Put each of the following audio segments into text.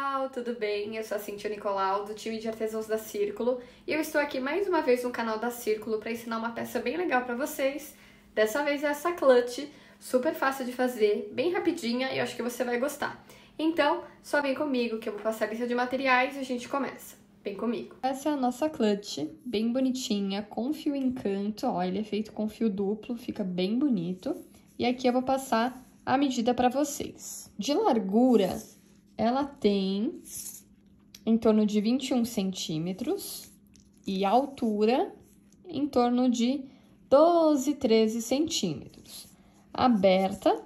pessoal, tudo bem? Eu sou a Cintia Nicolau, do time de artesãos da Círculo, e eu estou aqui mais uma vez no canal da Círculo para ensinar uma peça bem legal para vocês. Dessa vez é essa clutch, super fácil de fazer, bem rapidinha e eu acho que você vai gostar. Então, só vem comigo que eu vou passar a lista de materiais e a gente começa. Vem comigo. Essa é a nossa clutch, bem bonitinha, com fio encanto, ó, ele é feito com fio duplo, fica bem bonito. E aqui eu vou passar a medida para vocês. De largura, ela tem em torno de 21 centímetros e altura em torno de 12, 13 centímetros. Aberta,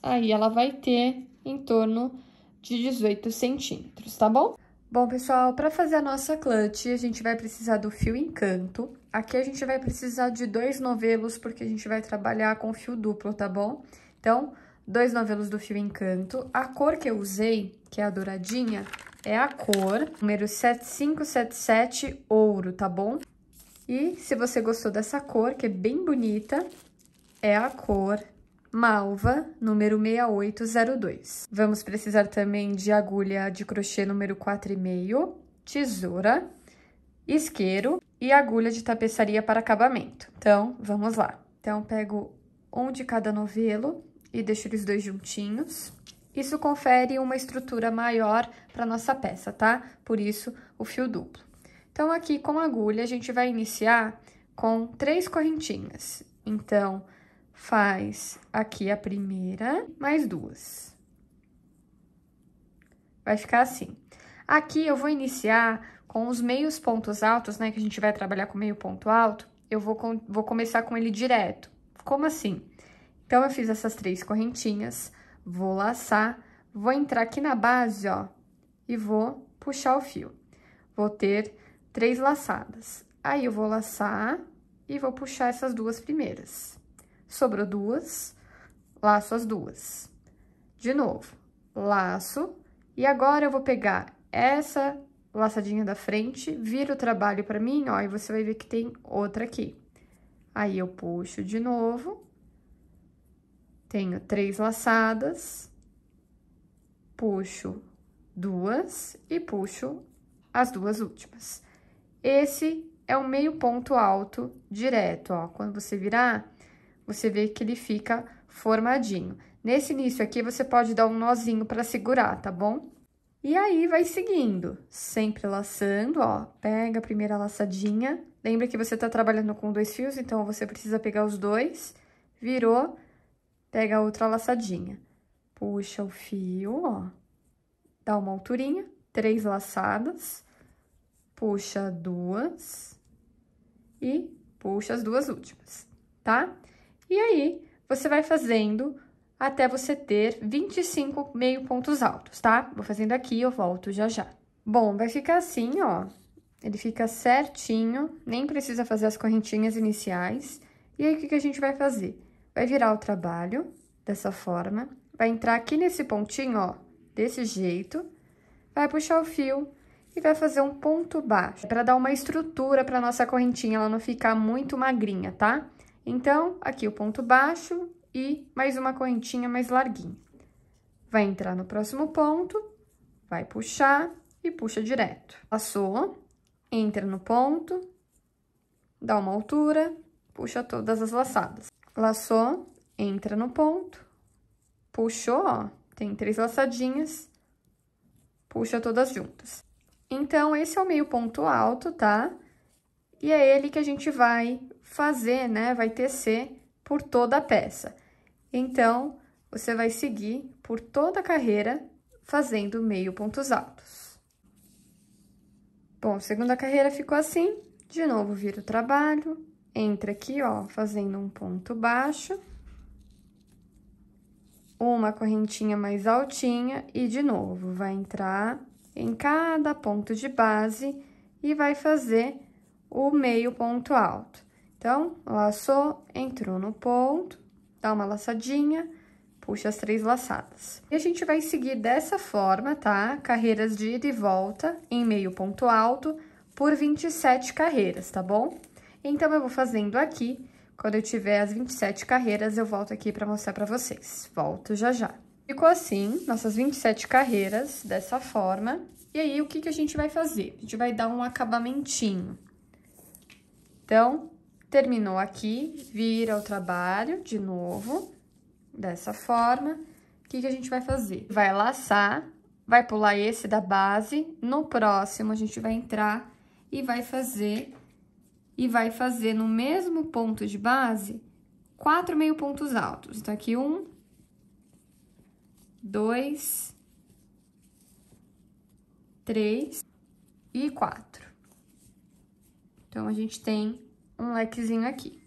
aí ela vai ter em torno de 18 centímetros, tá bom? Bom, pessoal, para fazer a nossa clutch, a gente vai precisar do fio encanto. Aqui a gente vai precisar de dois novelos, porque a gente vai trabalhar com fio duplo, tá bom? Então, dois novelos do fio Encanto. A cor que eu usei, que é a douradinha, é a cor número 7577 ouro, tá bom? E se você gostou dessa cor, que é bem bonita, é a cor malva número 6802. Vamos precisar também de agulha de crochê número 4,5, tesoura, isqueiro e agulha de tapeçaria para acabamento. Então, vamos lá. Então, pego um de cada novelo e deixo os dois juntinhos. Isso confere uma estrutura maior para nossa peça, tá? Por isso, o fio duplo. Então, aqui com a agulha, a gente vai iniciar com três correntinhas. Então, faz aqui a primeira, mais duas. Vai ficar assim. Aqui eu vou iniciar com os meios pontos altos, né? Que a gente vai trabalhar com meio ponto alto. Eu vou, com, vou começar com ele direto. Como assim? Então, eu fiz essas três correntinhas, vou laçar, vou entrar aqui na base, ó, e vou puxar o fio. Vou ter três laçadas. Aí, eu vou laçar e vou puxar essas duas primeiras. Sobrou duas, laço as duas. De novo, laço, e agora eu vou pegar essa laçadinha da frente, viro o trabalho para mim, ó, e você vai ver que tem outra aqui. Aí, eu puxo de novo tenho três laçadas, puxo duas e puxo as duas últimas. Esse é o meio ponto alto direto, ó. Quando você virar, você vê que ele fica formadinho. Nesse início aqui, você pode dar um nozinho para segurar, tá bom? E aí, vai seguindo, sempre laçando, ó. Pega a primeira laçadinha. Lembra que você tá trabalhando com dois fios, então, você precisa pegar os dois. Virou, Pega a outra laçadinha, puxa o fio, ó, dá uma alturinha, três laçadas, puxa duas e puxa as duas últimas, tá? E aí, você vai fazendo até você ter 25 meio pontos altos, tá? Vou fazendo aqui, eu volto já já. Bom, vai ficar assim, ó. Ele fica certinho, nem precisa fazer as correntinhas iniciais. E aí, o que, que a gente vai fazer? vai virar o trabalho dessa forma, vai entrar aqui nesse pontinho, ó, desse jeito, vai puxar o fio e vai fazer um ponto baixo, para dar uma estrutura para nossa correntinha, ela não ficar muito magrinha, tá? Então, aqui o ponto baixo e mais uma correntinha mais larguinha. Vai entrar no próximo ponto, vai puxar e puxa direto. Passou, entra no ponto, dá uma altura, puxa todas as laçadas. Laçou, entra no ponto, puxou, ó, tem três laçadinhas, puxa todas juntas. Então, esse é o meio ponto alto, tá? E é ele que a gente vai fazer, né? Vai tecer por toda a peça. Então, você vai seguir por toda a carreira fazendo meio pontos altos. Bom, segunda carreira ficou assim. De novo, vira o trabalho, entra aqui, ó, fazendo um ponto baixo, uma correntinha mais altinha e de novo vai entrar em cada ponto de base e vai fazer o meio ponto alto. Então, laçou, entrou no ponto, dá uma laçadinha, puxa as três laçadas. E a gente vai seguir dessa forma, tá? Carreiras de ida e volta em meio ponto alto por 27 carreiras, tá bom? Então, eu vou fazendo aqui. Quando eu tiver as 27 carreiras, eu volto aqui para mostrar para vocês. Volto já já. Ficou assim, nossas 27 carreiras, dessa forma. E aí, o que, que a gente vai fazer? A gente vai dar um acabamentinho. Então, terminou aqui, vira o trabalho de novo, dessa forma. O que, que a gente vai fazer? Vai laçar, vai pular esse da base, no próximo a gente vai entrar e vai fazer e vai fazer no mesmo ponto de base quatro meio pontos altos. Então, aqui um, dois, três e quatro. Então, a gente tem um lequezinho aqui.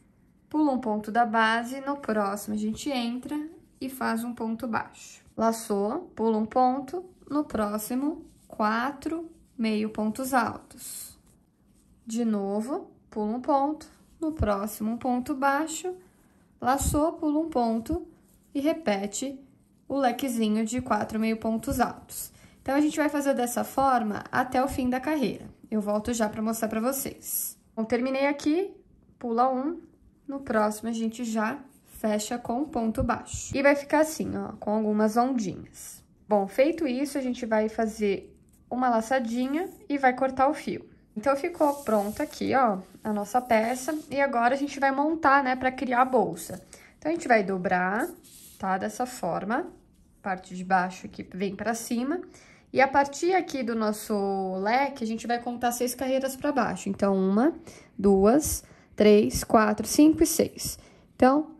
Pula um ponto da base, no próximo a gente entra e faz um ponto baixo. Laçou, pula um ponto, no próximo, quatro meio pontos altos. De novo, pula um ponto, no próximo um ponto baixo, laçou, pula um ponto e repete o lequezinho de quatro meio pontos altos. Então, a gente vai fazer dessa forma até o fim da carreira. Eu volto já para mostrar para vocês. Bom, terminei aqui, pula um, no próximo a gente já fecha com um ponto baixo. E vai ficar assim, ó, com algumas ondinhas. Bom, feito isso, a gente vai fazer uma laçadinha e vai cortar o fio. Então ficou pronta aqui, ó, a nossa peça. E agora a gente vai montar, né, para criar a bolsa. Então a gente vai dobrar, tá, dessa forma. Parte de baixo aqui vem para cima. E a partir aqui do nosso leque, a gente vai contar seis carreiras para baixo. Então, uma, duas, três, quatro, cinco e seis. Então,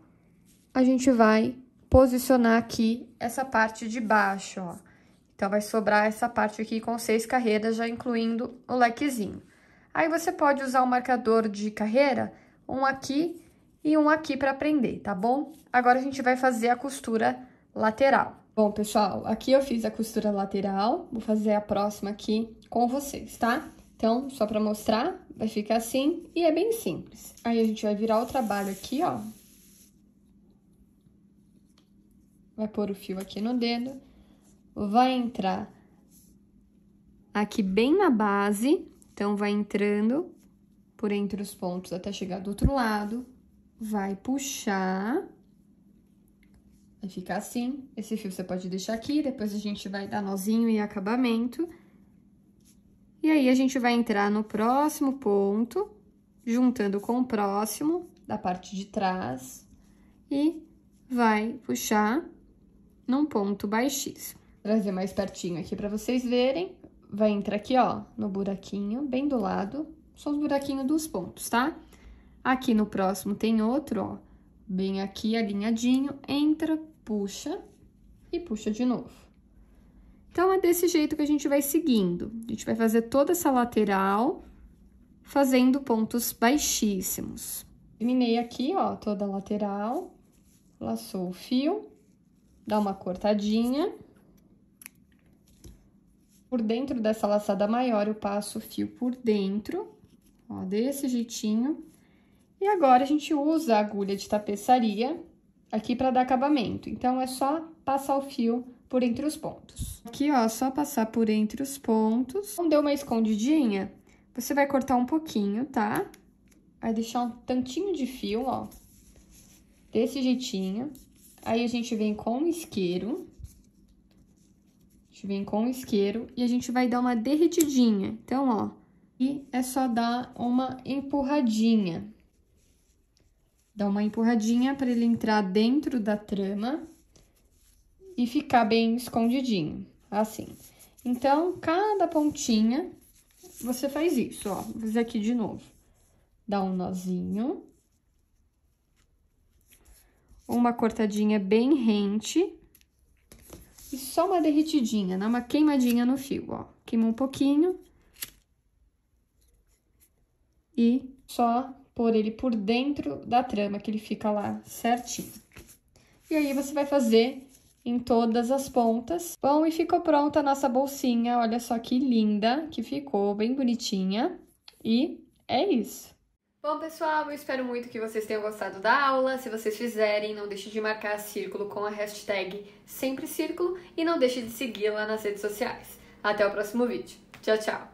a gente vai posicionar aqui essa parte de baixo, ó. Então, vai sobrar essa parte aqui com seis carreiras, já incluindo o lequezinho. Aí, você pode usar o um marcador de carreira, um aqui e um aqui para prender, tá bom? Agora, a gente vai fazer a costura lateral. Bom, pessoal, aqui eu fiz a costura lateral, vou fazer a próxima aqui com vocês, tá? Então, só para mostrar, vai ficar assim e é bem simples. Aí, a gente vai virar o trabalho aqui, ó. Vai pôr o fio aqui no dedo vai entrar aqui bem na base, então vai entrando por entre os pontos até chegar do outro lado, vai puxar, vai ficar assim. Esse fio você pode deixar aqui, depois a gente vai dar nozinho e acabamento. E aí, a gente vai entrar no próximo ponto, juntando com o próximo da parte de trás, e vai puxar num ponto baixíssimo trazer mais pertinho aqui para vocês verem. Vai entrar aqui, ó, no buraquinho, bem do lado. São os buraquinhos dos pontos, tá? Aqui no próximo tem outro, ó, bem aqui alinhadinho. Entra, puxa e puxa de novo. Então, é desse jeito que a gente vai seguindo. A gente vai fazer toda essa lateral fazendo pontos baixíssimos. Terminei aqui, ó, toda a lateral. Laçou o fio, dá uma cortadinha por dentro dessa laçada maior, eu passo o fio por dentro, ó, desse jeitinho. E agora, a gente usa a agulha de tapeçaria aqui para dar acabamento. Então, é só passar o fio por entre os pontos. Aqui, ó, só passar por entre os pontos. Não deu uma escondidinha? Você vai cortar um pouquinho, tá? Vai deixar um tantinho de fio, ó, desse jeitinho. Aí, a gente vem com o isqueiro gente vem com o isqueiro e a gente vai dar uma derretidinha. Então, ó, e é só dar uma empurradinha. Dá uma empurradinha para ele entrar dentro da trama e ficar bem escondidinho, assim. Então, cada pontinha, você faz isso, ó. Vou fazer aqui de novo. Dá um nozinho. Uma cortadinha bem rente e só uma derretidinha, né? uma queimadinha no fio, ó. Queimou um pouquinho. E só pôr ele por dentro da trama, que ele fica lá certinho. E aí, você vai fazer em todas as pontas. Bom, e ficou pronta a nossa bolsinha. Olha só que linda que ficou, bem bonitinha. E é isso. Bom, pessoal, eu espero muito que vocês tenham gostado da aula. Se vocês fizerem, não deixe de marcar círculo com a hashtag sempre círculo e não deixe de seguir lá nas redes sociais. Até o próximo vídeo. Tchau, tchau!